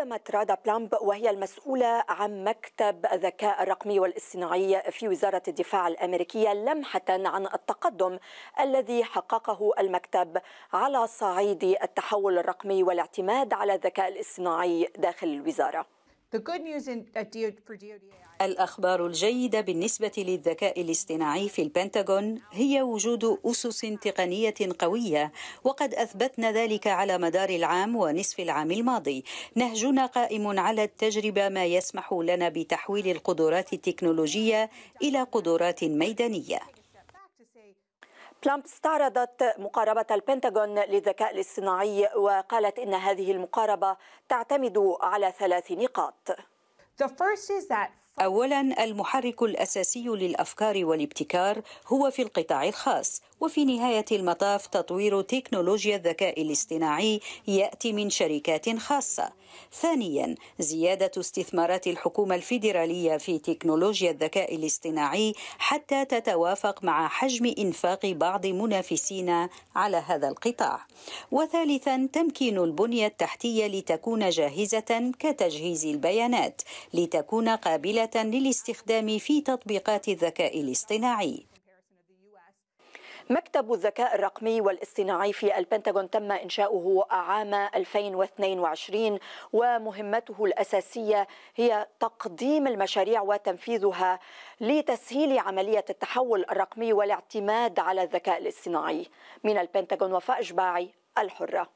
قدمت رادا بلامب وهي المسؤولة عن مكتب الذكاء الرقمي والاصطناعي في وزارة الدفاع الأمريكية لمحة عن التقدم الذي حققه المكتب على صعيد التحول الرقمي والاعتماد على الذكاء الاصطناعي داخل الوزارة الأخبار الجيدة بالنسبة للذكاء الاصطناعي في البنتاغون هي وجود أسس تقنية قوية وقد أثبتنا ذلك على مدار العام ونصف العام الماضي نهجنا قائم على التجربة ما يسمح لنا بتحويل القدرات التكنولوجية إلى قدرات ميدانية ترامب استعرضت مقاربة البنتاغون للذكاء الاصطناعي وقالت إن هذه المقاربة تعتمد على ثلاث نقاط. The first is that اولا المحرك الاساسي للافكار والابتكار هو في القطاع الخاص وفي نهايه المطاف تطوير تكنولوجيا الذكاء الاصطناعي ياتي من شركات خاصه ثانيا زياده استثمارات الحكومه الفيدراليه في تكنولوجيا الذكاء الاصطناعي حتى تتوافق مع حجم انفاق بعض منافسينا على هذا القطاع وثالثا تمكين البنيه التحتيه لتكون جاهزه كتجهيز البيانات لتكون قابله للاستخدام في تطبيقات الذكاء الاصطناعي مكتب الذكاء الرقمي والاصطناعي في البنتاغون تم إنشاؤه عام 2022 ومهمته الأساسية هي تقديم المشاريع وتنفيذها لتسهيل عملية التحول الرقمي والاعتماد على الذكاء الاصطناعي من البنتاغون وفاء إجباعي الحرة